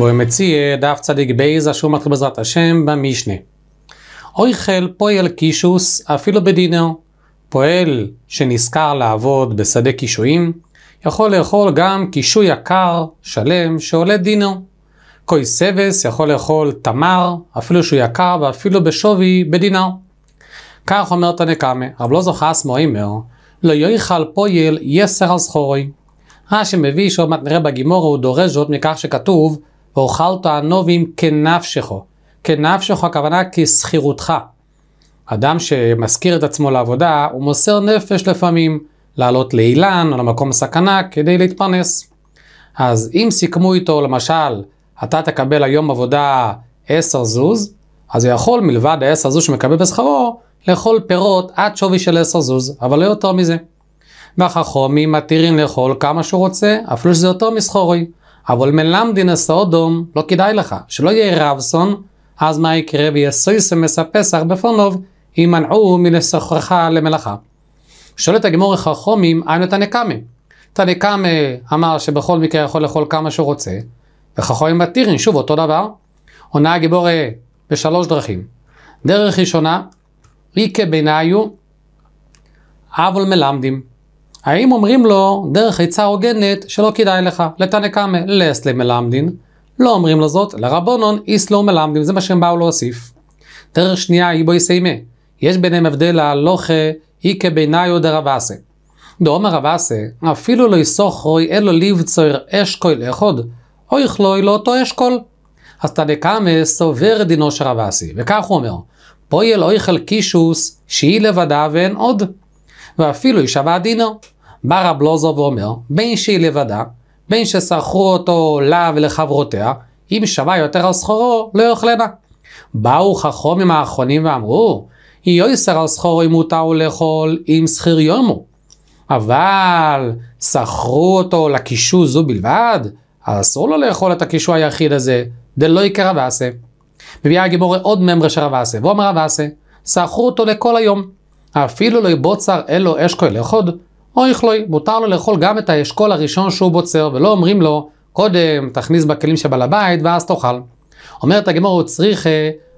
בואי מציע דף צדיק בייז אשר מתחיל בעזרת השם במשנה. אויכל פועל קישוס אפילו בדינר. פועל שנזכר לעבוד בשדה קישואים, יכול לאכול גם קישוי יקר, שלם, שעולה דינר. קוי סבס יכול לאכול תמר, אפילו שהוא יקר ואפילו בשווי בדינר. כך אומר תנקמה, רב לא זוכר אסמו אימר, לא יאכל פועל יסר על סחורוי. רש"י מביא שעוד מעט נראה בגימור הוא דורש זאת מכך שכתוב ואוכלת ענובים כנפשך. כנפשך הכוונה כשכירותך. אדם שמזכיר את עצמו לעבודה, הוא מוסר נפש לפעמים לעלות לאילן או למקום סכנה כדי להתפרנס. אז אם סיכמו איתו, למשל, אתה תקבל היום עבודה 10 זוז, אז הוא יכול מלבד ה-10 זוז שמקבל בשכרו, לאכול פירות עד שווי של 10 זוז, אבל לא יותר מזה. והחכומים מתירים לאכול כמה שהוא רוצה, אפילו שזה יותר מסחורי. אבל מלמדין אסאודום לא כדאי לך, שלא יהיה רבסון, אז מה יקרה ויסויסמס הפסח בפונוב, יימנעו מלסוכרך למלאכה. את הגמור החכומים, אנו תנקמים. תנקם אמר שבכל מקרה יכול לאכול כמה שהוא רוצה, וחכומים בתירין, שוב אותו דבר. עונה הגיבור אה, בשלוש דרכים. דרך ראשונה, איקה ביניו, אבל מלמדים. האם אומרים לו, דרך עצה הוגנת, שלא כדאי לך, לתנא קמא, לאסלי מלמדין? לא אומרים לו זאת, לרבונון איסלו מלמדין, זה מה שהם באו להוסיף. דרך שנייה, היא בו יסיימה. יש ביניהם הבדל הלוכה, איקה ביניו דרבאסה. דאמר רבאסה, אפילו לא יסוכרוי אלו ליבצויר אשכול אחד, או לא יכלוי לאותו אשכול. אז תנא קמא סובר דינו של רבאסי, וכך הוא אומר, פועל אויכל קישוס, שהיא לבדה ואין עוד. ואפילו יישבע דינו. בא רב לוזוב ואומר, בין שהיא לבדה, בין ששכרו אותו לה ולחברותיה, אם שווה יותר על סחורו, לא יאכלנה. באו חכומים האחרונים ואמרו, יויסר על סחורו אם מותר לאכול, אם שכיר יומו. אבל שכרו אותו לקישו זו בלבד, אז אסור לו לאכול את הקישו היחיד הזה, דלא יקרא ועשה. מביאה הגיבורה עוד ממרא של רב אסה, ואומר רב אסה, שכרו אותו לכל היום. אפילו לא בוצר אלו אשכול לאחוד, או יכלוי, מותר לו לאכול גם את האשכול הראשון שהוא בוצר, ולא אומרים לו, קודם תכניס בכלים שבעל הבית ואז תאכל. אומרת הגמור, הוא צריך,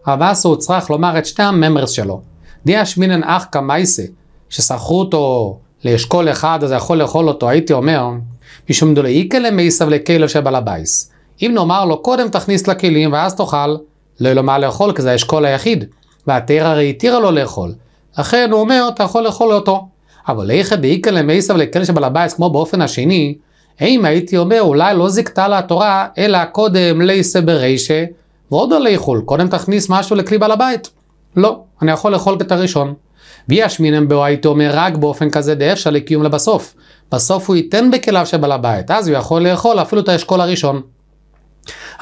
הבאס אה, הוא צריך לומר את שתי הממרס שלו. דיה שמינן אך כמייסה, שסחרו אותו לאשכול אחד, אז יכול לאכול אותו, הייתי אומר, משום דולאיקה מייסב לכלב שבעל הבית. אם נאמר לו, קודם תכניס לכלים ואז תאכל, לא יהיה לו מה לאכול, כי זה האשכול היחיד. והתיר הרי התירה לו לאכול. לכן הוא אומר, אתה יכול לאכול אותו. אבל איכא דאיכא למייסב לקרן של בעל הבית, כמו באופן השני, אם הייתי אומר, אולי לא זיכתה לה התורה, אלא קודם לייסה ברישה, ועוד על לא איכול, קודם תכניס משהו לכלי בעל הבית. לא, אני יכול לאכול את הראשון. וישמינם בו הייתי אומר רק באופן כזה דאפשר לקיום לבסוף. בסוף הוא ייתן בכליו שבעל הבית, אז הוא יכול לאכול אפילו את האשכול הראשון.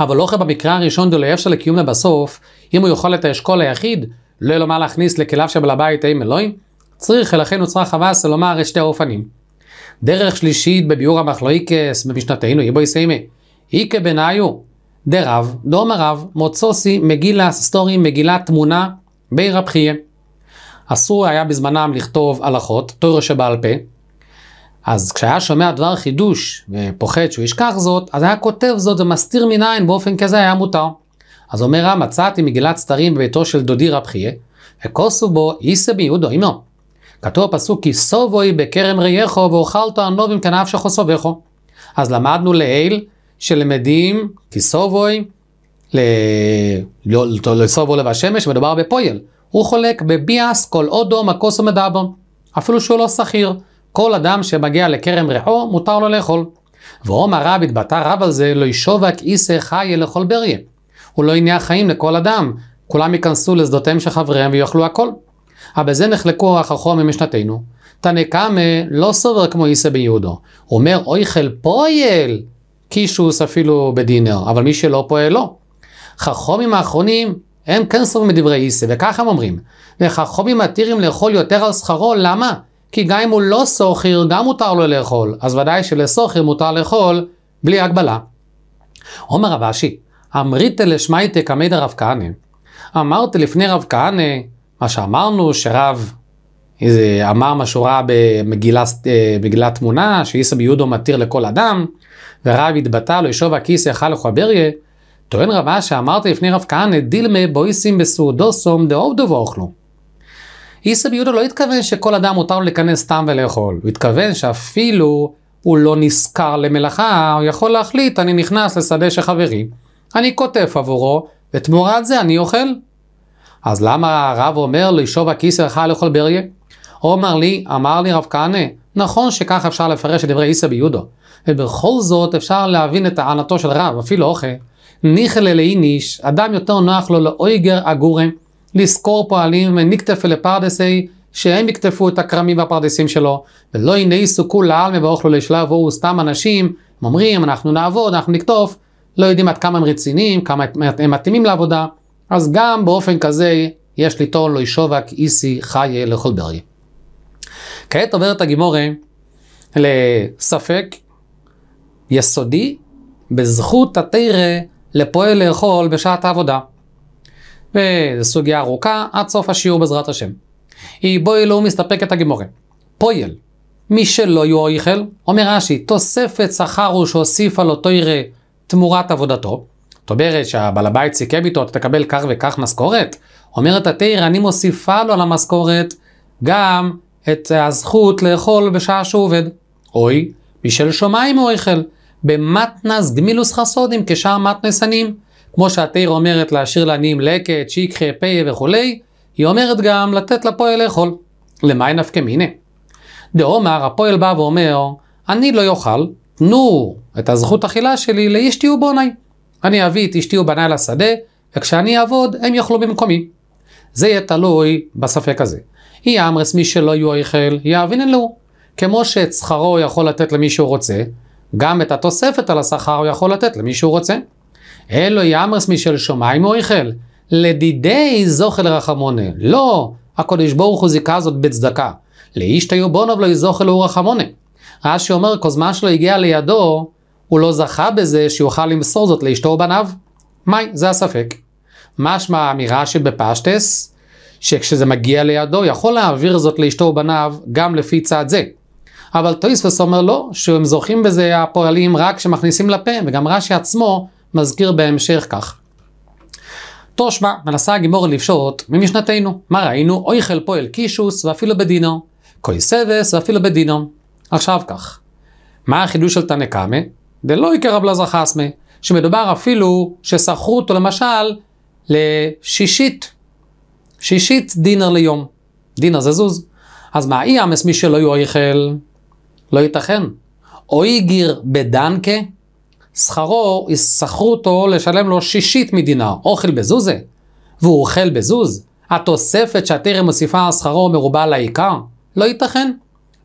אבל לא אוכל במקרה הראשון דולא אפשר לקיום לבסוף, אם הוא יאכל את האשכול היחיד, לא מה להכניס לכליו שבל הבית האם אלוהים? צריך ולכן נוצרה חבאס, לומר יש שתי אופנים. דרך שלישית בביאור המחלואיקס במשנתנו, יבו יסיימי. איקה בניו, דרב, דום רב מוצוסי, מגילה, סטורי, מגילה, תמונה, בי רב אסור היה בזמנם לכתוב הלכות, תור שבעל פה. אז כשהיה שומע דבר חידוש ופוחד שהוא ישכח זאת, אז היה כותב זאת ומסתיר מניין באופן כזה היה מותר. אז אומר רם, מצאתי מגילת סתרים בביתו של דודי רב חייה, וכוסו בו איסא ביהודו עמו. כתוב הפסוק כי סובוי בכרם רייכו ואוכלת ענוב עם כנף סובכו. אז למדנו לעיל שלמדים כי סובוי, לסובו לא, לא, לא, לב השמש, מדובר בפויל. הוא חולק בביאס כל אודו מקוסו מדבו. אפילו שהוא לא שכיר. כל אדם שמגיע לכרם ריחו, מותר לו לאכול. ואומר רב התבטא רב על זה, לא ישובק איסא חיה לכל בריה. הוא לא הניע חיים לכל אדם. כולם ייכנסו לשדותיהם של חבריהם ויאכלו הכל. אבל זה נחלקו החכום ממשנתנו. תנא קמא לא סובר כמו איסא ביהודו. הוא אומר, אוי חל פועל, קישוס אפילו בדינר, אבל מי שלא פועל לא. חכומים האחרונים, הם כן סוברים מדברי איסא, וככה הם אומרים. וחכומים מתירים לאכול יותר על שכרו, למה? כי גם אם הוא לא סוחר, גם מותר לו לאכול. אז ודאי שלסוחר מותר לאכול בלי הגבלה. עומר רבשי, אמריתא לשמייתא קמי רב כהנא. אמרת לפני רב כהנא, מה שאמרנו שרב איזה, אמר מה שהוא ראה במגילת אה, תמונה, שאיסא ביהודו מתיר לכל אדם, ורב התבטא לו לא ישוב הכיס יאכל לחבריה, טוען רבה שאמרת לפני רב כהנא, דילמה בויסים בסעודוסום דאובדו ואוכלו. איסא ביהודה לא התכוון שכל אדם מותר לו להיכנס סתם ולאכול, הוא התכוון שאפילו הוא לא נשכר למלאכה, הוא יכול להחליט, אני נכנס לשדה של חברים. אני כותב עבורו, ותמורת זה אני אוכל. אז למה הרב אומר לישוב הכיס לך לאכול בריה? אומר לי, אמר לי רב כהנא, נכון שכך אפשר לפרש את דברי איסא ביודו, ובכל זאת אפשר להבין את טענתו של רב, אפילו לא אוכל. ניחא ללאיניש, אדם יותר נוח לו לאויגר אגורי, לשכור פועלים וניקטפה לפרדסי, שהם יקטפו את הכרמים והפרדסים שלו, ולא הנה כול לעלמה ואוכלו לשלב, והוא סתם אנשים, הם אומרים, אנחנו נעבוד, אנחנו נקטוף, לא יודעים עד כמה הם רציניים, כמה הם מתאימים לעבודה, אז גם באופן כזה יש לטעון לא ישובק איסי חיה לכל ברי. כעת עוברת הגימורה לספק יסודי בזכות התרא לפועל לאכול בשעת העבודה. וזו סוגיה ארוכה עד סוף השיעור בעזרת השם. היא בואי לא מסתפק את הגימורה. פועל, מי שלא יהיו יאכל, אומר רש"י, תוספת שכר הוא שהוסיף על אותו ירא תמורת עבודתו. זאת אומרת שהבעל הבית סיכם איתו, אתה תקבל כך וכך משכורת. אומרת התיר, אני מוסיפה לו על המשכורת גם את הזכות לאכול בשעה שהוא עובד. אוי, בשל שמיים הוא אוכל, במתנס גמילוס חסודים כשאר מתנסנים. כמו שהתיר אומרת להשאיר לעניים לקט, שיקחי, פה וכולי, היא אומרת גם לתת לפועל לאכול. למאי נפקא מיניה? דאומר, הפועל בא ואומר, אני לא יאכל, תנו את הזכות אכילה שלי לאשתי ובוני. אני אביא את אשתי ובניי לשדה, וכשאני אעבוד, הם יאכלו במקומי. זה יהיה תלוי בספק הזה. אי אמרס מי שלא יהיו איכל, יאבין אלוהו. כמו שאת שכרו הוא יכול לתת למי שהוא רוצה, גם את התוספת על השכר הוא יכול לתת למי שהוא רוצה. אלו יאמרס משל שמיים הוא איכל. לדידי זוכל רחמונה. לא, הקדוש ברוך הוא זיכה זאת בצדקה. לאיש תיובונוב לא יזוכל הוא רחמונה. רש"י אומר, כוזמה שלו הגיע לידו, הוא לא זכה בזה שיוכל למסור זאת לאשתו ובניו? מאי, זה הספק. משמע האמירה שבפשטס, שכשזה מגיע לידו יכול להעביר זאת לאשתו ובניו גם לפי צעד זה. אבל טויספוס אומר לא, שהם זוכים בזה הפועלים רק כשמכניסים לפה, וגם רש"י עצמו מזכיר בהמשך כך. תושמע, מנסה הגימור לפשוט ממשנתנו, מה ראינו? אויכל פועל קישוס ואפילו בדינו, קויסבס ואפילו בדינו. עכשיו כך, מה החידוש של תנא קמא? דלא עיקר הבלזר חסמה, שמדובר אפילו ששכרו אותו למשל לשישית, שישית דינר ליום. דינר זה זוז. אז מה אי אמס מי שלא יאכל? לא ייתכן. או יגיר בדנקה, שכרו, שכרו אותו לשלם לו שישית מדינר. אוכל בזוזה, והוא אוכל בזוז. התוספת שהטרם מוסיפה על שכרו מרובה לעיקר, לא ייתכן.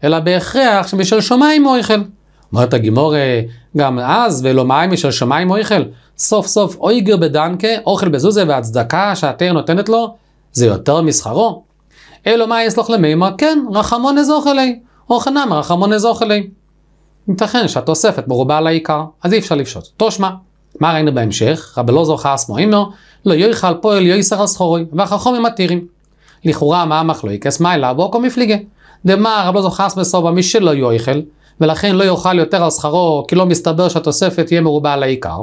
אלא בהכרח שבשל שמיים הוא אוכל. אומרת הגימור גם אז, ולא מים משל שמיים אויכל, סוף סוף אויגר בדנקה, אוכל בזוזה והצדקה שהתר נותנת לו, זה יותר משכרו. אלו מה יסלוח לך למימה? כן, רחמון אלי. אזוכלי, אוכנם רחמון אלי. ייתכן שהתוספת מרובה על העיקר, אז אי אפשר לפשוט. תושמע, מה ראינו בהמשך? רבי לא זוכר אסמו אימו, לא יויכל פועל יויסר הסחורוי, והחכומים מתירים. לכאורה מה המחלוקס? מה אליו? בוקו מפליגה. דמר רבי לא זוכר אסמו סובה, מי שלא יויכל, ולכן לא יאכל יותר על שכרו, כי לא מסתבר שהתוספת תהיה מרובה על העיקר.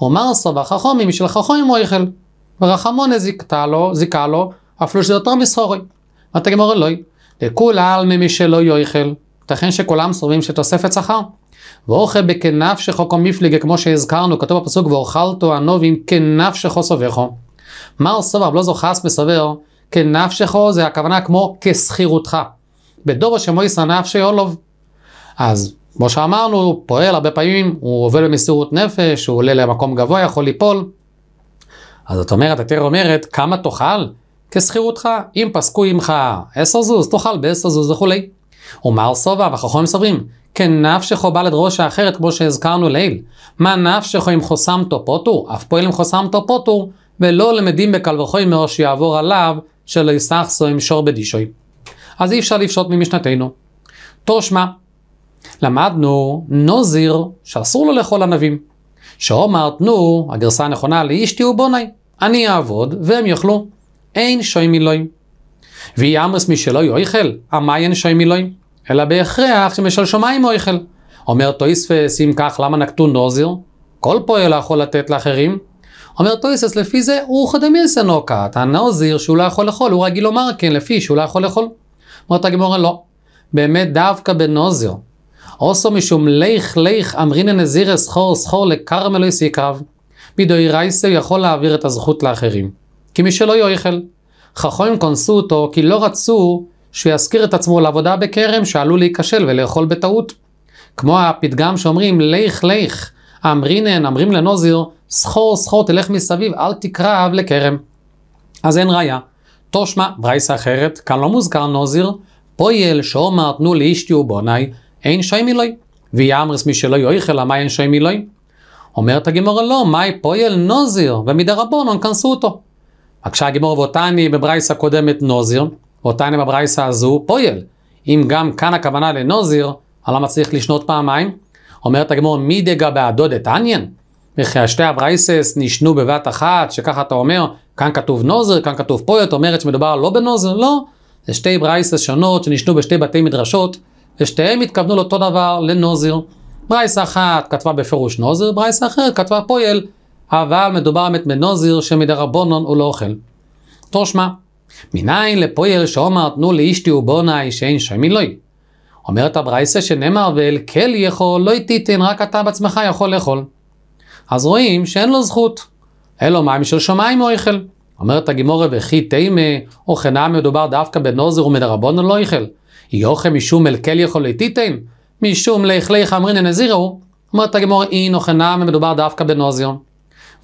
אומר סבא חכומי, משל חכומים הוא איכל. ורחמון זיכתה לו, זיכה לו, אפילו שזה יותר מסחורי. ואתה גמור אלוהי, לכול העלמי משלו יאכל, ייתכן שכולם של תוספת שכר. ואוכל בכנף שחוקו מפליגה, כמו שהזכרנו, כתוב בפסוק, ואוכלתו ענובים שחו סובכו. מר סובר, בלוזו חס כנף שחו זה הכוונה כמו כשכירותך. בדובו שמויסר נפשי אולוב. אז כמו שאמרנו, הוא פועל הרבה פעמים, הוא עובד במסירות נפש, הוא עולה למקום גבוה, יכול ליפול. אז זאת אומרת, התיר אומרת, כמה תאכל? כשכירותך, אם פסקו עמך עשר זוז, תאכל בעשר זוז וכולי. ומר סובה, וחכמים סוברים, כנפשכו בא לדרוש האחרת, כמו שהזכרנו לעיל. מה נפשכו אם חוסם פוטור? אף פועל אם חוסם פוטור, ולא למדים בקל וחוי מראש יעבור עליו, שלא יסחסו עם שור בדישוי. אז אי אפשר לפשוט ממשנתנו. תושמע, למדנו נוזיר שאסור לו לאכול ענבים. שאומר תנו, הגרסה הנכונה לאישתי תהיו בוני, אני אעבוד והם יאכלו. אין שוי מילואים. ויהי עמוס משלו יאכל, המי אין שוי מילואים. אלא בהכרח שמשל שמיים אוכל. אומר תויספס, אם כך, למה נקטו נוזיר? כל פועל יכול לתת לאחרים. אומר תויסס, לפי זה הוא חדמיסה נוקט, הנוזיר שהוא לא יכול לאכול, הוא רגיל לומר כן, לפי שהוא לא יכול לאכול. אומרת הגמורה, לא. באמת דווקא בנוזיר, אוסו משום ליך ליך אמרינא נזירא סחור סחור לכרמלוי סיקריו. מדאורייסא יכול להעביר את הזכות לאחרים. כי שלא יאכל. חכמים כונסו אותו כי לא רצו שהוא יזכיר את עצמו לעבודה בכרם שעלול להיכשל ולאכול בטעות. כמו הפתגם שאומרים ליך ליך אמרינן אמרים לנוזיר סחור סחור תלך מסביב אל תקרב לכרם. אז אין ראיה. תושמע ברייסה אחרת כאן לא מוזכר נוזיר פויל שאומר תנו לאישתי ובוני אין שוי מילוי. ויאמרס מי שלא יאכל, מה אין שוי מילוי? אומרת הגימור לא, מאי פועל נוזיר, ומדי ומדרבונון כנסו אותו. רק שהגימורה ואותני בברייסה קודמת נוזיר, ואותני בברייסה הזו פועל. אם גם כאן הכוונה לנוזיר, הלמה צריך לשנות פעמיים? אומרת הגימור מי דגה בעדו עניין? וכי השתי הברייסס נשנו בבת אחת, שככה אתה אומר, כאן כתוב נוזר, כאן כתוב אתה אומרת שמדובר לא בנוזר, לא. זה שתי ברייסס שונות שנשנו בשתי בתי מדרשות, ושתיהם התכוונו לאותו דבר, לנוזיר. ברייס אחת כתבה בפירוש נוזיר, ברייס אחרת כתבה פויל, אבל מדובר באמת בנוזיר שמדרבונון הוא לא אוכל. תושמע, מניין לפויל שאומר תנו לאישתי ובונאי שאין שם מילוי. אומרת הברייסה שנאמר ואל כל יכול לא תיתן, רק אתה בעצמך יכול לאכול. אז רואים שאין לו זכות. אלו מים של שמיים הוא אוכל. אומרת הגימורה וכי תימה או חינם מדובר דווקא בנוזיר ומדרבנון לא איכל. יוכם משום מלכל יכול לתיתן? משום ליכליך אמרינן נזירו, אומרת הגמור אינו חנם ומדובר דווקא בנוזיון.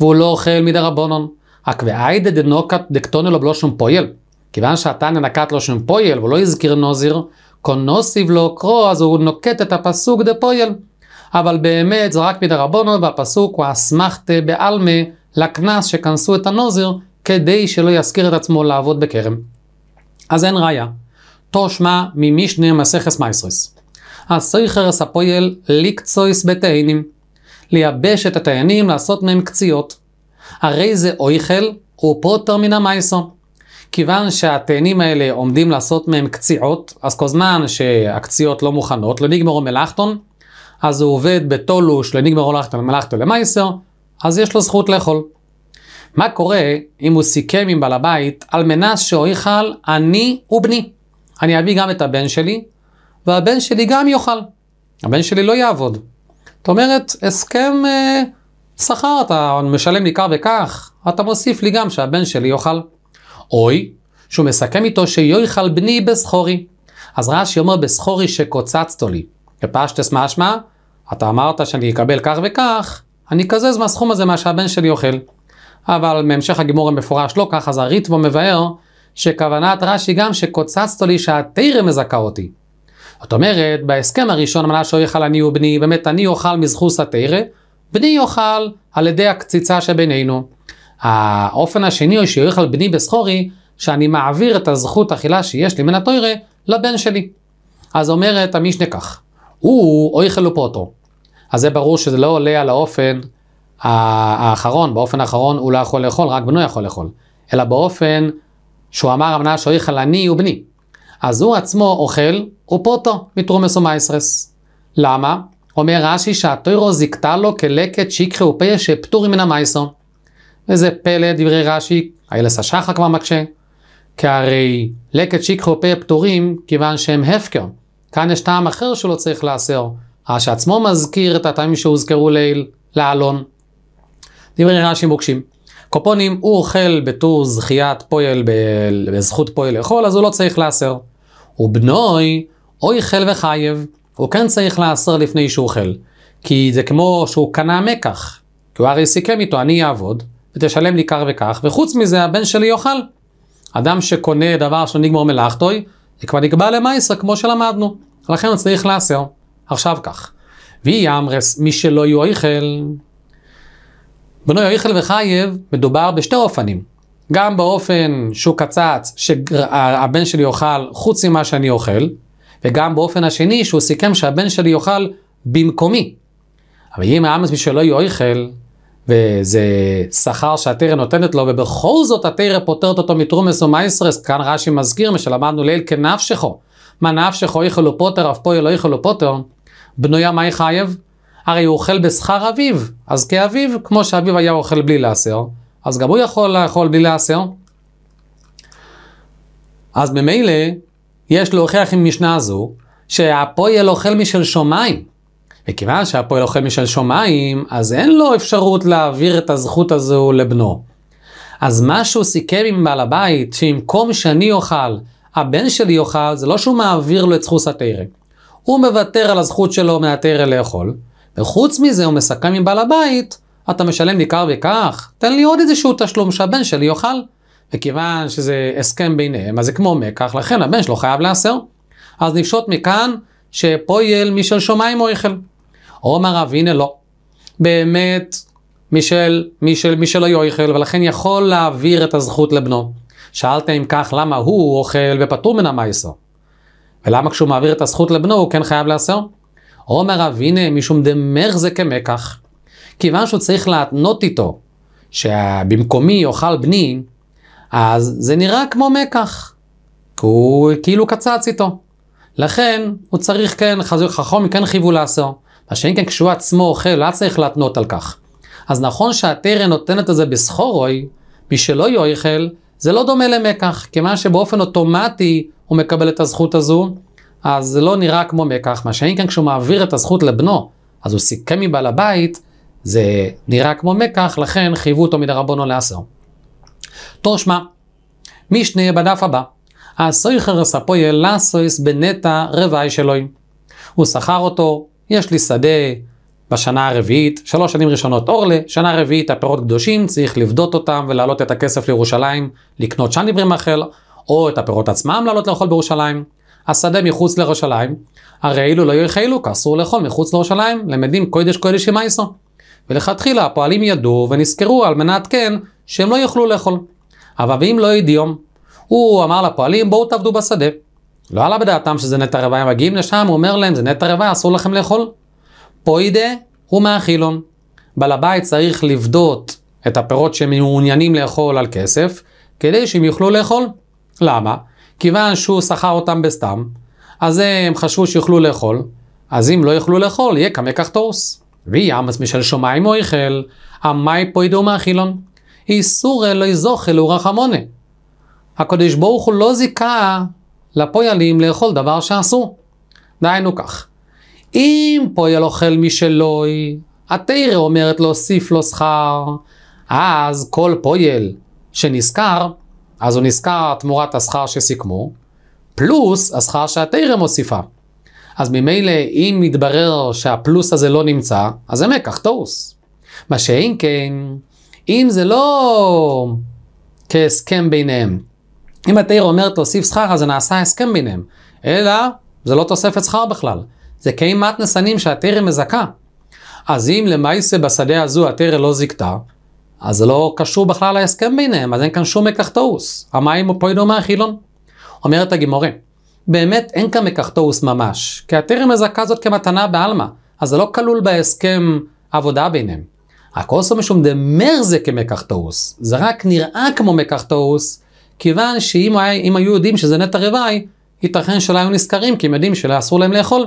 והוא לא אוכל מדי רבונון, הקוואיידא דנוקת דקטונו לו בלא שום פויל. כיוון שהתנא נקט לו שום פויל ולא הזכיר נוזיר, קונוסיב לו קרו, אז הוא נוקט את הפסוק דה דפויל. אבל באמת זה רק מדי רבונון, והפסוק הוא אסמכתא בעלמה לקנס שכנסו את הנוזיר, כדי שלא יזכיר את עצמו לעבוד בכרם. אז אין ראיה. תושמע ממשנה מסכס מייסרס. הסייכרס הפועל ליקצויס בתאנים, לייבש את התאנים לעשות מהם קציות. הרי זה אויכל ופוטר מן המייסו. כיוון שהתאנים האלה עומדים לעשות מהם קציעות, אז כל זמן שהקציעות לא מוכנות, לניגמרו מלאכטון, אז הוא עובד בתולוש לניגמרו מלאכטון מלאכטון למייסר, אז יש לו זכות לאכול. מה קורה אם הוא סיכם עם בעל הבית על מנס שאויכל אני ובני? אני אביא גם את הבן שלי, והבן שלי גם יאכל. הבן שלי לא יעבוד. זאת אומרת, הסכם אה, שכר, אתה משלם לי כך וכך, אתה מוסיף לי גם שהבן שלי יאכל. אוי, שהוא מסכם איתו שיאכל בני בסחורי. אז רש"י אומר בסחורי שקוצצת לי. כפשטס משמע, אתה אמרת שאני אקבל כך וכך, אני אקזז מהסכום הזה מה שהבן שלי אוכל. אבל מהמשך הגימור המפורש לא ככה, אז הריטבו מבאר שכוונת רש"י גם שקוצצתו לי שהתרא מזכה אותי. זאת אומרת, בהסכם הראשון אמנה שאויכל אני ובני, באמת אני אוכל מזכוס התרא, בני יאכל על ידי הקציצה שבינינו. האופן השני הוא שיאכל בני בסחורי, שאני מעביר את הזכות אכילה שיש לי מן התוירה לבן שלי. אז אומרת המשנה כך, הוא אויכל ופוטו. אז זה ברור שזה לא עולה על האופן האחרון, באופן האחרון הוא לא יכול לאכול, רק בנו יכול לאכול. אלא באופן שהוא אמר אמנה שוי חלני אני ובני. אז הוא עצמו אוכל ופוטו מתרומס ומייסרס. למה? אומר רש"י שהטוירו זיכתה לו כלקט שיקחה ופה שפטורים מן המייסו. וזה פלא דברי רש"י, איילס השחר כבר מקשה. כי הרי לקט שיקחה ופה פטורים כיוון שהם הפקר. כאן יש טעם אחר שהוא לא צריך לאסר. רש"י עצמו מזכיר את הטעמים שהוזכרו לעיל, לעלון. דברי רש"י מוקשים. קופונים, הוא אוכל בתור זכיית פועל, בזכות פועל לאכול, אז הוא לא צריך לאסר. ובנוי, אוי חל וחייב, הוא כן צריך לאסר לפני שהוא אוכל. כי זה כמו שהוא קנה מקח, כי הוא הרי סיכם איתו, אני אעבוד, ותשלם לי כך וכך, וחוץ מזה הבן שלי יאכל. אדם שקונה דבר שלא נגמר מלאכתוי, זה כבר נקבע למייסר כמו שלמדנו, לכן הוא צריך לאסר. עכשיו כך. אמרס, מי שלא יאכל בנוי יריכל וחייב מדובר בשתי אופנים. גם באופן שהוא קצץ, שהבן שלי יאכל חוץ ממה שאני אוכל, וגם באופן השני שהוא סיכם שהבן שלי יאכל במקומי. אבל אם האמץ בשלו יאכל, וזה שכר שהתרא נותנת לו, ובכל זאת התרא פוטרת אותו מתרומס ומייסרס, כאן רש"י מזכיר משלמדנו שלמדנו ליל כנפשכו. מה נפשכו איכלו פוטר, אף פועל לא איכלו פוטר, בנויה מה יחייב? הרי הוא אוכל בשכר אביו, אז כאביו, כמו שאביו היה אוכל בלי לאסר, אז גם הוא יכול לאכול בלי לאסר. אז ממילא, יש להוכיח עם משנה זו, שהפועל אוכל משל שמיים. וכיוון שהפועל אוכל משל שמיים, אז אין לו אפשרות להעביר את הזכות הזו לבנו. אז מה שהוא סיכם עם בעל הבית, שבמקום שאני אוכל, הבן שלי אוכל, זה לא שהוא מעביר לו את סכוס התרא. הוא מוותר על הזכות שלו מהתרא לאכול, וחוץ מזה הוא מסכם עם בעל הבית, אתה משלם לי כך וכך, תן לי עוד איזשהו תשלום שהבן שלי יאכל. וכיוון שזה הסכם ביניהם, אז זה כמו מקח, לכן הבן שלו חייב להסר. אז נפשוט מכאן שפויל משל שמיים או איכל. עומר אבינה לא. באמת, משל, משל, משל היו איכל, ולכן יכול להעביר את הזכות לבנו. שאלת אם כך, למה הוא אוכל ופטור מן המייסר? ולמה כשהוא מעביר את הזכות לבנו הוא כן חייב להסר? אומר רב הנה משום זה כמקח. כיוון שהוא צריך להתנות איתו, שבמקומי יאכל בני, אז זה נראה כמו מקח. כי הוא כאילו קצץ איתו. לכן הוא צריך כן, חזו, חכום כן חייבו לעשור. מה שאם כן כשהוא עצמו אוכל, לא צריך להתנות על כך. אז נכון שהתרן נותנת את זה בסחורוי, מי שלא יאכל, זה לא דומה למקח, כיוון שבאופן אוטומטי הוא מקבל את הזכות הזו, אז זה לא נראה כמו מקח, מה שאם כן כשהוא מעביר את הזכות לבנו, אז הוא סיכם מבעל הבית, זה נראה כמו מקח, לכן חייבו אותו מדי מדרבנו לאסור. תושמע, משנה בדף הבא, אסוי חרס הספויה לאסויס בנטע רבעי שלוי. הוא שכר אותו, יש לי שדה בשנה הרביעית, שלוש שנים ראשונות אורלה, שנה רביעית הפירות קדושים, צריך לבדות אותם ולהעלות את הכסף לירושלים, לקנות שם דברי מאכל, או את הפירות עצמם לעלות לאכול בירושלים. השדה מחוץ לירושלים, הרי אילו לא יאכלו, כאסור לאכול מחוץ לירושלים, למדים קודש קודש עם איסו. ולכתחילה הפועלים ידעו ונזכרו על מנת כן שהם לא יוכלו לאכול. אבל ואם לא ידיום, הוא אמר לפועלים בואו תעבדו בשדה. לא עלה בדעתם שזה נטע רבע, הם מגיעים לשם, הוא אומר להם זה נטע רבע, אסור לכם לאכול. פוידה הוא מהחילון. בעל הבית צריך לבדות את הפירות שהם מעוניינים לאכול על כסף, כדי שהם יוכלו לאכול. למה? כיוון שהוא שכר אותם בסתם, אז הם חשבו שיוכלו לאכול, אז אם לא יוכלו לאכול, יהיה כמה כך תורס. ויאמץ משל שמיים אויכל, עמי פוידו מאכילון. איסור אלוהי זוכל ורחמונה. הקדוש ברוך הוא לא זיכה לפוילים לאכול דבר שאסור. דהיינו כך, אם פויל אוכל משלו, התרא אומרת להוסיף לו שכר, אז כל פויל שנזכר, אז הוא נזכר תמורת השכר שסיכמו, פלוס השכר שהתרם מוסיפה. אז ממילא, אם יתברר שהפלוס הזה לא נמצא, אז זה מקח תוס. מה שאם כן, אם זה לא כהסכם ביניהם, אם התרא אומר תוסיף שכר, אז זה נעשה הסכם ביניהם, אלא זה לא תוספת שכר בכלל. זה כאימת נסנים שהתרא מזכה. אז אם למעשה בשדה הזו התרא לא זיכתה, אז זה לא קשור בכלל להסכם ביניהם, אז אין כאן שום מקחטאוס. המים פועלו מהחילון. אומרת הגימורי, באמת אין כאן מקחטאוס ממש, כי הטרם מזכה זאת כמתנה בעלמא, אז זה לא כלול בהסכם עבודה ביניהם. הקורסו משום דמר זה כמקחטאוס, זה רק נראה כמו מקחטאוס, כיוון שאם היה, היו יודעים שזה נטע רוואי, ייתכן שלא היו נזכרים, כי הם יודעים שאסור להם לאכול.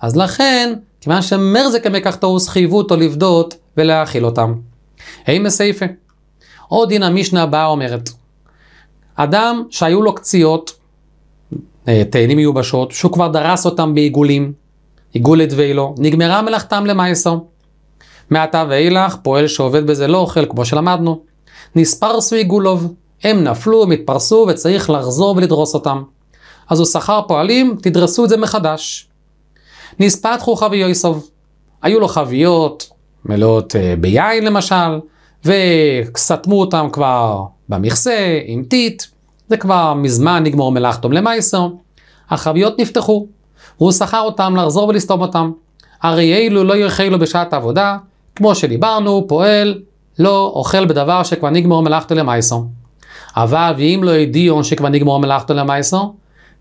אז לכן, כיוון שמר זה כמקחטאוס, חייבו אותו לבדות ולהאכיל אותם. היי מסייפה. עוד דין המשנה הבאה אומרת, אדם שהיו לו קציות, אה, תאנים מיובשות, שהוא כבר דרס אותם בעיגולים, עיגול לדבילו, נגמרה מלאכתם למעשו. מעתה ואילך, פועל שעובד בזה לא אוכל, כמו שלמדנו. נספרסו עיגולוב, הם נפלו, הם התפרסו, וצריך לחזור ולדרוס אותם. אז הוא שכר פועלים, תדרסו את זה מחדש. נספתחו חוכא היו לו חביות, מלאות אה, ביין למשל, וסתמו אותם כבר במכסה עם טיט, זה כבר מזמן נגמור מלאכתום למייסר. החביות נפתחו, והוא שכר אותם לחזור ולסתום אותם. הרי אילו לא ירחילו בשעת עבודה, כמו שדיברנו, פועל, לא אוכל בדבר שכבר נגמור מלאכתו למייסו. אבל ואם לא הדיון שכבר נגמור מלאכתו למייסו,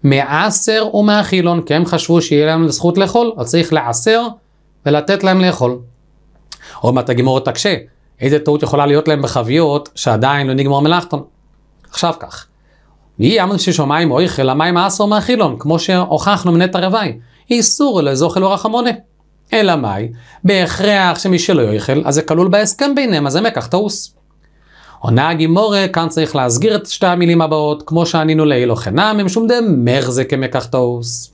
מעשר ומאכילון, כי הם חשבו שיהיה להם זכות לאכול, אז צריך לעשר ולתת להם לאכול. עוד מעט הגמור תקשה, איזה טעות יכולה להיות להם בחביות שעדיין לא נגמר מלאכתון. עכשיו כך, יהי אמר ששמיים אויכל המים אסור מאכילון, כמו שהוכחנו מנטע רווי, איסור לזוכל ורחמונה. אלא מאי, בהכרח שמי שלא יאכל, אז זה כלול בהסכם ביניהם, אז זה מקח תעוס. עונה הגימורה, כאן צריך להסגיר את שתי המילים הבאות, כמו שענינו לאילו חינם, הם שום דמר זה כמקח תעוס.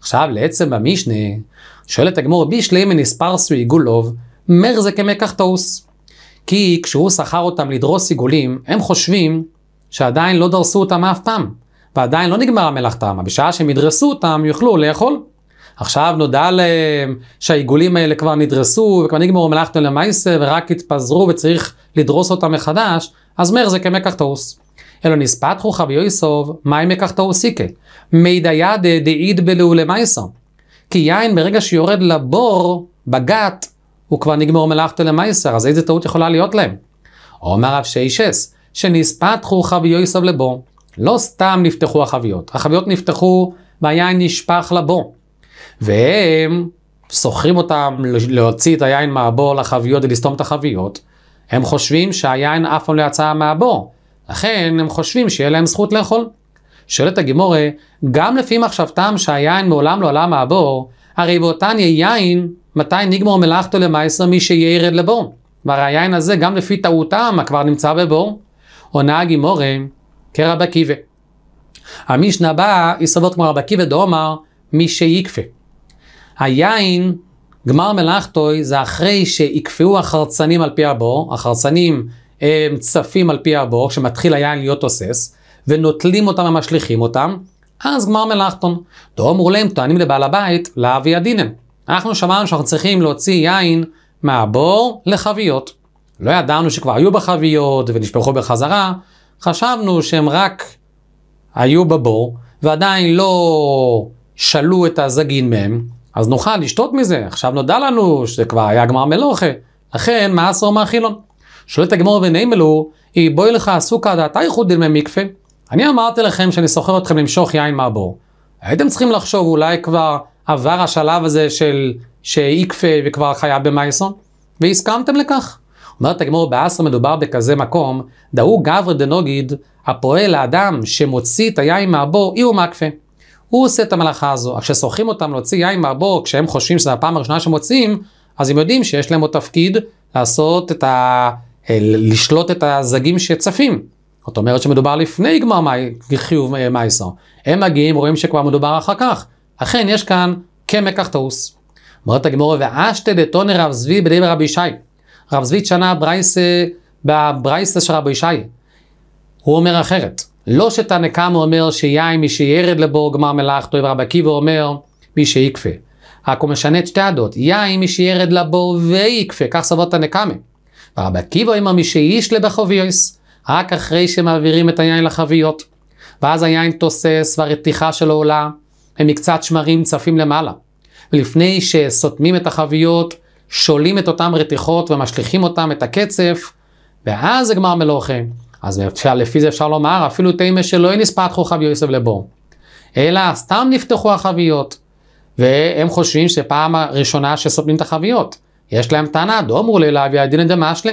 עכשיו לעצם המשנה, שואלת הגמור בישלי מנספר סוי גולוב, מרזה כמקח תעוש. כי כשהוא שכר אותם לדרוס עיגולים, הם חושבים שעדיין לא דרסו אותם אף פעם, ועדיין לא נגמרה מלאכתם, בשעה שהם ידרסו אותם יוכלו לאכול. עכשיו נודע להם שהעיגולים האלה כבר נדרסו, וכבר נגמרו מלאכתם למעשה, ורק התפזרו וצריך לדרוס אותם מחדש, אז מרזה כמקח תעוש. אלא נספת חוכא ויוסוב, מאי מקח תעוסיקה? מידיה דעיד בלעולי מייסו. כי יין ברגע שיורד לבור, בגת, הוא כבר נגמור מלאכתו למייסר, אז איזה טעות יכולה להיות להם? אומר רב שיישס, שנספתחו חביויסוב לבו, לא סתם נפתחו החביות, החביות נפתחו והיין נשפך לבו. והם סוחרים אותם להוציא את היין מהבור לחביות ולסתום את החביות. הם חושבים שהיין אף פעם לא יצא מהבור. לכן הם חושבים שיהיה להם זכות לאכול. שואלת הגימורה, גם לפי מחשבתם שהיין מעולם לא עלה מהבור, הרי באותן יין, מתי נגמור מלאכתו למעשר מי שירד לבור? והרי היין הזה, גם לפי טעותם, כבר נמצא בבור. עונה הגימורה, כרב עקיבא. המשנה בא, יסודות כמו רב עקיבא דאמר, מי שיקפה. היין, גמר מלאכתוי, זה אחרי שיקפאו החרצנים על פי הבור, החרצנים הם צפים על פי הבור, כשמתחיל היין להיות תוסס, ונוטלים אותם ומשליכים אותם, אז גמר מלאכתון. דאמרו להם טוענים לבעל הבית, להביא הדינן. אנחנו שמענו שאנחנו צריכים להוציא יין מהבור לחביות. לא ידענו שכבר היו בחביות ונשפכו בחזרה, חשבנו שהם רק היו בבור ועדיין לא שלו את הזגין מהם, אז נוכל לשתות מזה, עכשיו נודע לנו שזה כבר היה גמר מלוכה, לכן מה עשור מאכילון. שואלת הגמור ונעים אלו, היא בואי לך סוכה דעתייך חודין ממקפה. אני אמרתי לכם שאני סוחר אתכם למשוך יין מהבור. הייתם צריכים לחשוב, אולי כבר עבר השלב הזה של שאיקפה וכבר חיה במאייסון? והסכמתם לכך. אומרת הגמור באסר מדובר בכזה מקום, דאו גברי דנוגיד, הפועל לאדם שמוציא את היין מהבור, אי הוא מקפה. הוא עושה את המלאכה הזו. כששוכרים אותם להוציא יין מהבור, כשהם חושבים שזו הפעם הראשונה שמוציאים, אז הם יודעים שיש להם עוד תפקיד לעשות את ה... לשלוט את הזגים שצפים. זאת אומרת שמדובר לפני גמר מי, חיוב מייסר. הם מגיעים, רואים שכבר מדובר אחר כך. אכן, יש כאן כמקח תעוס. אומרת הגמורה, ואשתה דתונא רב זבי בדי רבי ישי. רב זבי תשנה ברייסה, בברייסה של רבי ישי. הוא אומר אחרת. לא שתנא קמא אומר שיין מי שירד לבו גמר מלאך תועב רבי עקיבא אומר מי שיקפה. רק הוא משנה את שתי הדעות. יין מי שירד לבו ויקפה, כך סבור תנא קמא. ורבי עקיבא אומר מי שאיש לבחוביוס. רק אחרי שמעבירים את היין לחביות. ואז היין תוסס והרתיחה שלו עולה, ומקצת שמרים צפים למעלה. ולפני שסותמים את החביות, שולים את אותם רתיחות ומשליכים אותם, את הקצף, ואז זה גמר מלוכה. אז אפשר, לפי זה אפשר לומר, אפילו תימא שלא נספתחו חבי יוסף לבור, אלא סתם נפתחו החביות. והם חושבים שפעם הראשונה שסותמים את החביות. יש להם טענה, דאמרו לי להביא הדין דמשלה.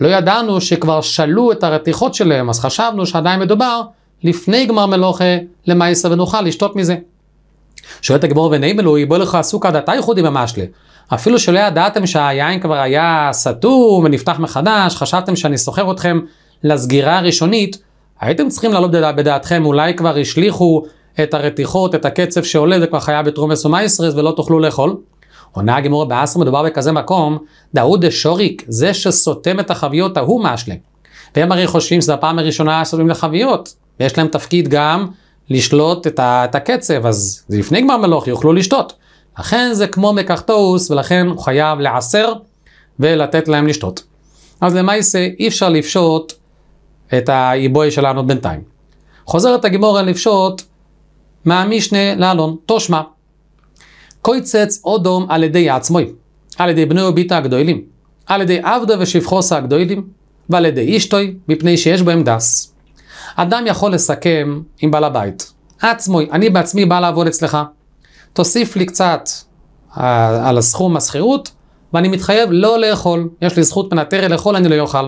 לא ידענו שכבר שלו את הרתיחות שלהם, אז חשבנו שעדיין מדובר לפני גמר מלוכה למעשה ונוכל לשתות מזה. שואלת הגמור ונעים אלוהי, בוא לך סוכה עתה ייחודי ממשלה. אפילו שלא ידעתם שהיין כבר היה סתום ונפתח מחדש, חשבתם שאני סוחר אתכם לסגירה הראשונית, הייתם צריכים לעלות בדעתכם, אולי כבר השליכו את הרתיחות, את הקצב שעולה, זה כבר חיה בתרומס ומייסרס ולא תוכלו לאכול. עונה הגמורה באסר מדובר בכזה מקום, דאוד דשוריק, זה שסותם את החביות ההוא מאשלה. והם הרי חושבים שזו הפעם הראשונה שסותמים לחביות, ויש להם תפקיד גם לשלוט את, ה- את הקצב, אז זה לפני גמר מלוך, יוכלו לשתות. לכן זה כמו מקרטוס, ולכן הוא חייב לעשר ולתת להם לשתות. אז למעשה אי אפשר לפשוט את האיבוי שלנו בינתיים. חוזרת הגמורה לפשוט מהמשנה לאלון, תושמע. קויצץ אודום על ידי עצמוי, על ידי בני וביתה הגדולים, על ידי עבדו ושפחוסה הגדולים, ועל ידי אישתוי, מפני שיש בהם דס. אדם יכול לסכם עם בעל הבית. עצמוי, אני בעצמי בא לעבוד אצלך. תוסיף לי קצת אה, על הסכום השכירות, ואני מתחייב לא לאכול. יש לי זכות מנטרת לאכול, אני לא אוכל.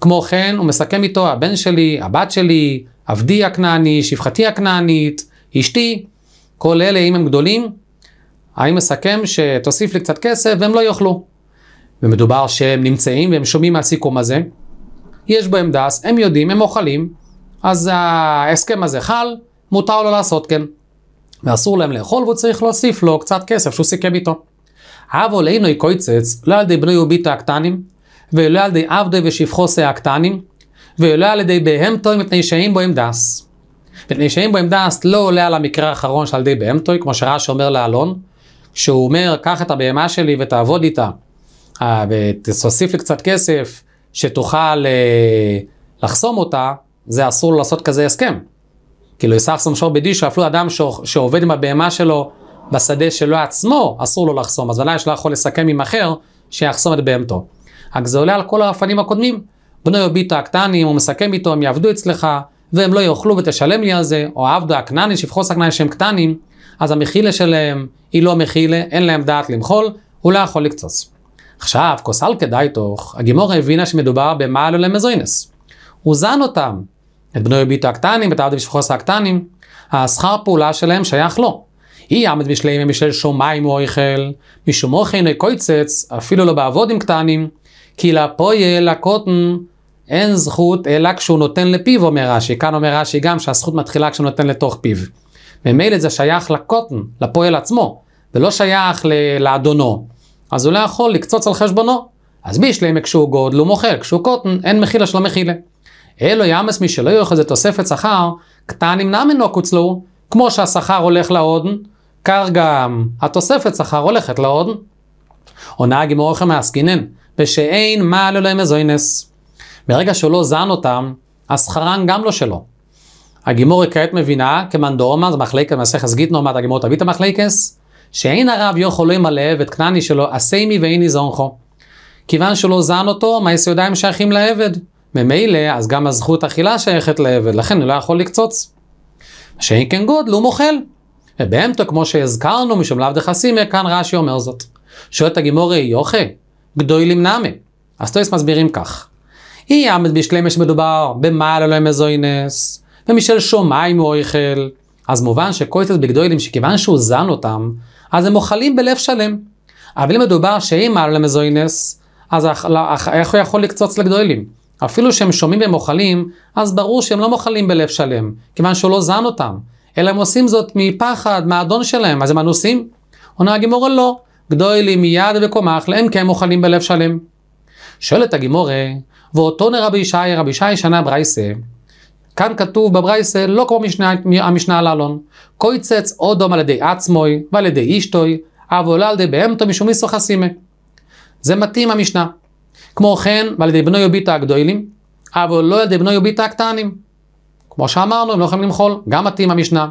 כמו כן, הוא מסכם איתו, הבן שלי, הבת שלי, עבדי הכנעני, שפחתי הכנענית, אשתי, כל אלה, אם הם גדולים, אני מסכם שתוסיף לי קצת כסף והם לא יאכלו. ומדובר שהם נמצאים והם שומעים מהסיכום הזה, יש בהם דס, הם יודעים, הם אוכלים, אז ההסכם הזה חל, מותר לו לעשות כן. ואסור להם לאכול והוא צריך להוסיף לו קצת כסף שהוא סיכם איתו. אבו לאינוי קויצץ, לא על ידי בנוי וביטה הקטנים, ולא על ידי עבדי ושפחו ושפחוסי הקטנים, ולא על ידי בהמתוי מפני שאין בוים דס. מפני שאין בוים דס לא עולה על המקרה האחרון של על ידי בהמתוי, כמו שרש"י אומר לאלון, שהוא אומר, קח את הבהמה שלי ותעבוד איתה, אה, ותוסיף לי קצת כסף, שתוכל אה, לחסום אותה, זה אסור לעשות כזה הסכם. כאילו, יסחסום שור בדישו, אפילו אדם שעובד עם הבהמה שלו בשדה שלו עצמו, אסור לו לחסום, אז אולי יש לו יכול לסכם עם אחר שיחסום את בהמתו. רק זה עולה על כל הרפנים הקודמים. בנוי וביטו הקטנים, הוא מסכם איתו, הם יעבדו אצלך, והם לא יאכלו ותשלם לי על זה, או עבדו הקנני, שפחוס הקנני שהם קטנים, אז המחילה שלהם, היא לא מכילה, אין להם דעת למחול, הוא לא יכול לקצוץ. עכשיו, כוסל כדאי תוך, הגימורה הבינה שמדובר במעל ולמזוינס. הוא זן אותם, את בנוי ביתו הקטנים, את עבדי ושפחוס הקטנים. השכר פעולה שלהם שייך לו. היא עמד בשליהם בשל שומיים הוא אוכל, משום אוכן קויצץ, אפילו לא בעבוד עם קטנים, כי לפויל הקוטן אין זכות אלא כשהוא נותן לפיו, אומר רש"י. כאן אומר רש"י גם שהזכות מתחילה כשהוא נותן לתוך פיו. ממילא זה שייך לקוטן, לפועל עצמו, ולא שייך ל- לאדונו. אז הוא לא יכול לקצוץ על חשבונו. אז בישלמה כשהוא גודל הוא מוכר, כשהוא קוטן אין מחילה של המחילה. אלו יאמס מי שלא יאכל זה תוספת שכר, קטן ימנע ממנו קוצלו, כמו שהשכר הולך לאודן, כך גם התוספת שכר הולכת לאודן. עונה הגמרוכם מעסקינן, ושאין מה לאלוהים מזוינס. ברגע שהוא לא זן אותם, אז שכרן גם לא שלו. הגימורה כעת מבינה, כמאן דאומן, זה מחלקת מסכס גיטנומת, הגימורה תביא את המחלקס, שאין הרב יכול למלא לא את כנעני שלו, אסיימי ואיני זונכו. כיוון שלא זן אותו, מעש ידיים שייכים לעבד. ממילא, אז גם הזכות אכילה שייכת לעבד, לכן הוא לא יכול לקצוץ. שאין כן גוד, לא מוכל. ובאמתו, כמו שהזכרנו, משום לאו דחסימה, כאן רש"י אומר זאת. שואלת הגימורה, אה, יוכה, גדוי נמי. אז טויס מסבירים כך. אי עמד בשלמש מדובר במעל אלוהים מזוינס, ומשל שומיים הוא אוכל. אז מובן שקויטס בגדולים, שכיוון שהוא זן אותם, אז הם אוכלים בלב שלם. אבל אם מדובר שאם על למזוינס, אז לא, איך הוא יכול לקצוץ לגדולים? אפילו שהם שומעים והם אוכלים, אז ברור שהם לא מוכלים בלב שלם, כיוון שהוא לא זן אותם, אלא הם עושים זאת מפחד, מהאדון שלהם, אז הם אנוסים. עונה הגימורה לא, גדולי מיד וקומח להם כי כן הם אוכלים בלב שלם. שואלת הגימורה, ואותו רבי ישי, רבי ישי שנה ברייסה, כאן כתוב בברייסל לא כמו משנה, המשנה על אלון. קויצץ אודום על ידי עצמוי ועל ידי אשתוי, על ידי בהמתו משום איסו חסימה. זה מתאים המשנה. כמו כן, ועל ידי בנו יוביתא הגדולים, אבו לא על ידי בנו יוביתא הקטנים. כמו שאמרנו, הם לא יכולים למחול, גם מתאים המשנה.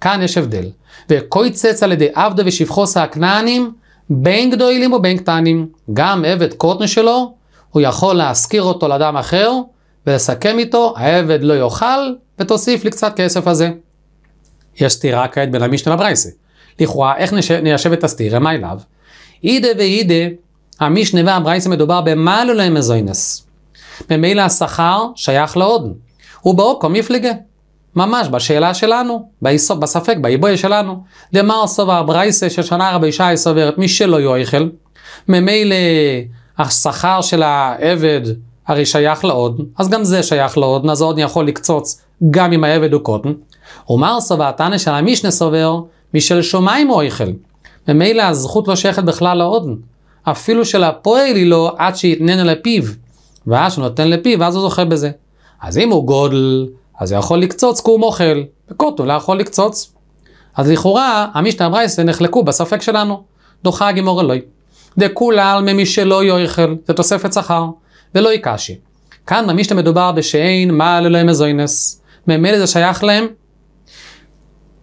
כאן יש הבדל. וקויצץ על ידי עבדו ושפחוסה הכנענים, בין גדולים ובין קטנים. גם עבד קוטנה שלו, הוא יכול להשכיר אותו לאדם אחר, ולסכם איתו, העבד לא יאכל, ותוסיף לי קצת כסף הזה. יש סתירה כעת בין המשנה לברייסה. לכאורה, איך נש... ניישב את הסתירה? מה אליו? אידה ואידה, המשנה והברייסה מדובר במעלו לא להם מזוינס. ממילא השכר שייך להוד. הוא באוקו מפליגה. ממש בשאלה שלנו, ביסוף, בספק, באיבוי שלנו. דמר סובה הברייסה שנה רבי ישי סוברת, מי שלא יאכל, ממילא השכר של העבד הרי שייך לאודן, אז גם זה שייך לאודן, אז ההודן יכול לקצוץ גם אם העבד הוא קוטן. אומר סברתנא של המשנה סובר, משל שמיים הוא איכל. ממילא הזכות לא שייכת בכלל לאודן. אפילו שלפועל היא לא עד שיתננו לפיו. ואז הוא נותן לפיו, ואז הוא זוכה בזה. אז אם הוא גודל, אז הוא יכול לקצוץ כי הוא מוכל. וקוטו לא יכול לקצוץ. אז לכאורה, המשנה ברייסה נחלקו בספק שלנו. דוחה הגימור אלוהי. דכולל ממי שלא יאכל, זה תוספת שכר. ולא יקשי. כאן ממי שאתה מדובר בשאין מה אלוהים מזוינס. ממילא זה שייך להם.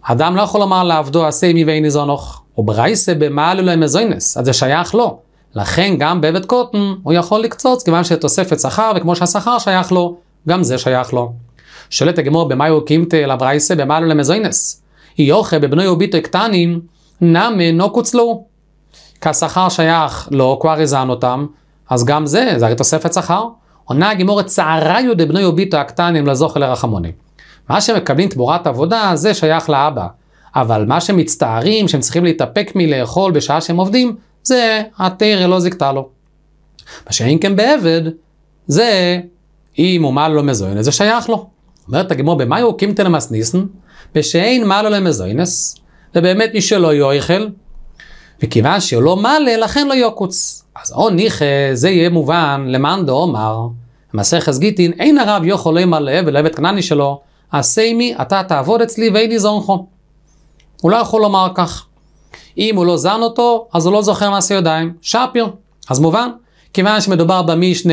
אדם לא יכול לומר לעבדו עשה מי ואין איזונוך, או ברייסה במה אלוהים מזוינס, אז זה שייך לו. לכן גם בעבד קוטן הוא יכול לקצוץ, כיוון שתוספת שכר, וכמו שהשכר שייך לו, גם זה שייך לו. שואלת הגמור במאי הוא קימטל הברייסה במה אלוהים מזוינס. יוכה בבנוי וביטו קטנים, נאמן נו קוצלו. כי השכר שייך לו, כבר הזן אותם, אז גם זה, זה הרי תוספת שכר. עונה הגימורת צעריו דבני ביתו הקטנים לזוכל לרחמונים. מה שמקבלים תמורת עבודה זה שייך לאבא. אבל מה שמצטערים שהם צריכים להתאפק מלאכול בשעה שהם עובדים, זה התרא לא זיכתה לו. מה שאם כן בעבד, זה אם הוא מעל לא מזוין, זה שייך לו. אומרת הגימור, במאי הוא קימתן למסניסן? בשאין מעל לו למזוינס, ובאמת מי שלא יאכל, וכיוון שלא מלא, לכן לא יוקוץ. אז או ניחא, זה יהיה מובן למאן דאומר, מסכת גיטין, אין הרב יכול להם לא עליהם ולבית כנעני שלו, עשיימי, אתה תעבוד אצלי ואין לי זונחו. הוא לא יכול לומר כך. אם הוא לא זן אותו, אז הוא לא זוכר מעשה ידיים. שפיר. אז מובן, כיוון שמדובר במשנה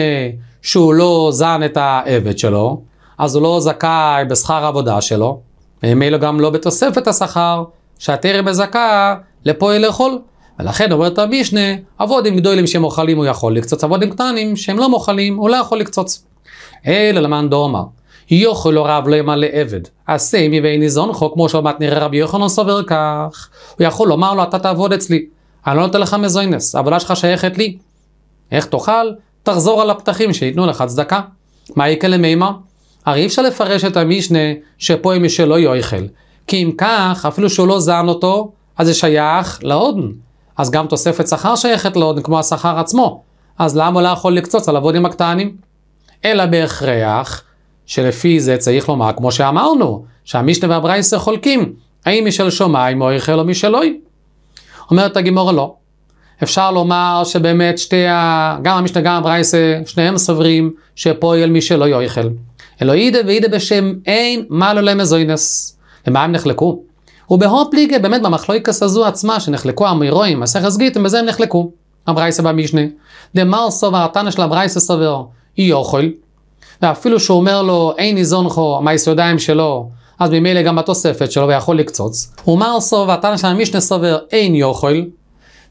שהוא לא זן את העבד שלו, אז הוא לא זכאי בשכר העבודה שלו, וממילא גם לא בתוספת השכר, שהטרם מזכה לפועל לאכול. ולכן אומרת המשנה, עם גדולים שהם אוכלים הוא יכול לקצוץ, עם קטנים שהם לא מוכלים הוא לא יכול לקצוץ. אלא למאן דאמר, יאכלו רב לא ימלא עבד, עשה מבין ניזונחו, כמו שאומרת נראה רבי יוחנן סובר כך. הוא יכול לומר לו, אתה תעבוד אצלי, אני לא נותן לך מזוינס, העבודה שלך שייכת לי. איך תאכל? תחזור על הפתחים שייתנו לך צדקה. מה יקרה למימה? הרי אי אפשר לפרש את המשנה שפה אם משלו יאכל. כי אם כך, אפילו שהוא לא זן אותו, אז זה שייך להודן. אז גם תוספת שכר שייכת לו, כמו השכר עצמו. אז למה לא יכול לקצוץ על עבוד עם הקטנים? אלא בהכרח, שלפי זה צריך לומר, כמו שאמרנו, שהמשנה והברייסה חולקים, האם משל שמיים או איכל או משלוי. אומרת הגימורה לא. אפשר לומר שבאמת שתי ה... גם המשנה גם הברייסה, שניהם סוברים שפועל משלוי או יחל. אלוהידה ואידה בשם אין מה לו למזוינס. למה הם נחלקו? ובהופליגה באמת במחלוקס הזו עצמה, שנחלקו המירואים, מסכס גיטים, בזה הם נחלקו. הברייסה במשנה. דמר סובר התנא של הברייסה סובר אי אוכל. ואפילו שהוא אומר לו אין איזונחו מהיסודיים שלו, אז ממילא גם בתוספת שלו ויכול לקצוץ. ומר סובר התנא של המשנה סובר אין יוכל.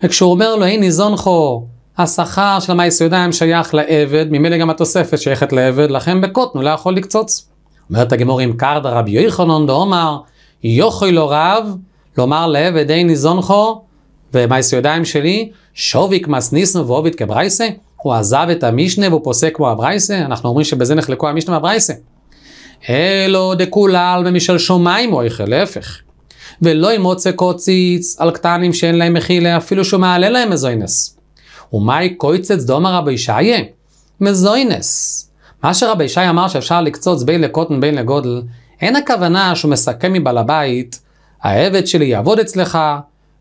וכשהוא אומר לו אין איזונחו השכר של המאיסיודיים שייך לעבד, ממילא גם התוספת שייכת לעבד, לכן בקוטנו לא יכול לקצוץ. אומרת הגמור אם קרדה רבי יוחנן דאמר, יוכי לו רב, לומר לעבד אין ניזונחו, ומאיס ידיים שלי, שוביק מס ניסנו ועובד כברייסה, הוא עזב את המשנה והוא פוסק כמו הברייסה, אנחנו אומרים שבזה נחלקו המשנה והברייסה. אלו דכולל ומשל שומיים הוא איכל, להפך. ולא עם מוצא קוציץ על קטנים שאין להם מחילה, אפילו שהוא מעלה להם מזוינס. ומאי קויצץ דומר רבי ישעיה? מזוינס. מה שרבי ישעיה אמר שאפשר לקצוץ בין לקוטן בין לגודל, אין הכוונה שהוא מסכם מבעל הבית, העבד שלי יעבוד אצלך,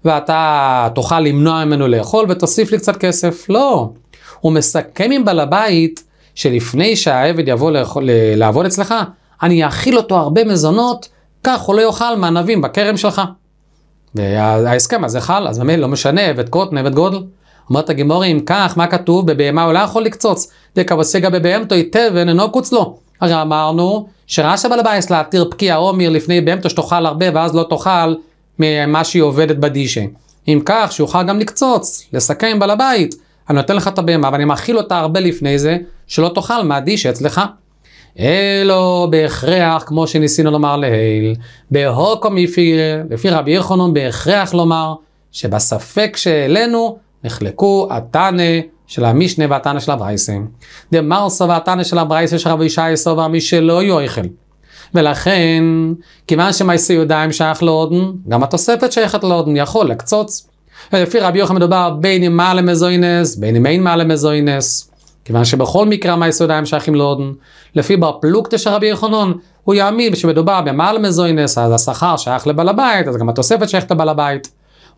ואתה תוכל למנוע ממנו לאכול ותוסיף לי קצת כסף. לא. הוא מסכם עם בעל הבית שלפני שהעבד יבוא לאכול, לעבוד אצלך, אני אאכיל אותו הרבה מזונות, כך הוא לא יאכל מענבים בכרם שלך. וההסכם הזה חל, אז באמת לא משנה, עבד קוטן, עבד גודל. אומרת הגמורה, אם כך, מה כתוב? בבהמה הוא לא יכול לקצוץ. דקא דקבוסגה בבהמתו היטב ואיננו לו. הרי אמרנו שראה שבעל הבית להתיר פקיע עומר לפני באמתו שתאכל הרבה ואז לא תאכל ממה שהיא עובדת בדישה. אם כך, שיוכל גם לקצוץ, לסכם עם בעל הבית. אני נותן לך את הבהמה ואני מאכיל אותה הרבה לפני זה, שלא תאכל מהדישה אצלך. אלו בהכרח, כמו שניסינו לומר לעיל, בהוקו מפי, לפי רבי ירחונון בהכרח לומר, שבספק שהעלינו, נחלקו התנא של המשנה והתנא של הברייסה. דמרסה והתנא של הברייסה של רבי ישי סובר מי שלא יאכל. ולכן, כיוון שמעשה יהודיים שייך לאודן, גם התוספת שייכת לאודן, יכול לקצוץ. ולפי רבי יוחנן מדובר בין אם מעלה מזוינס, בין אם אין מעלה מזוינס. כיוון שבכל מקרה מעשה יהודיים שייכים לאודן. לפי בר פלוגתא של רבי יוחנן, הוא יאמין שמדובר במעלה מזוינס, אז השכר שייך לבעל הבית, אז גם התוספת שייכת לבעל הבית.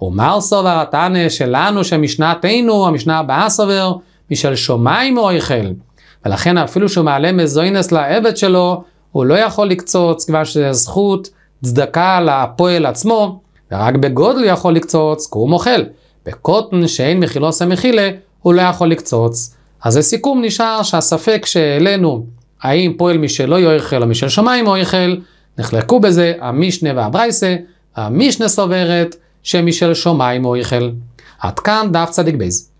ומה סובר התנא שלנו שמשנתנו, המשנה הבאה סובר, משל שמיים הוא איכל. ולכן אפילו שהוא מעלה מזוינס לעבד שלו, הוא לא יכול לקצוץ, כיוון שזה זכות צדקה לפועל עצמו, ורק בגודל הוא יכול לקצוץ, כי הוא מוכל. בקוטן שאין מחילוס סמכילה, הוא לא יכול לקצוץ. אז לסיכום נשאר שהספק שהעלינו, האם פועל משלו יאכל או משל שמיים יאכל, נחלקו בזה המשנה והברייסה, המשנה סוברת שמשל שמיים הוא יחל. עד כאן דף צדיק בייז.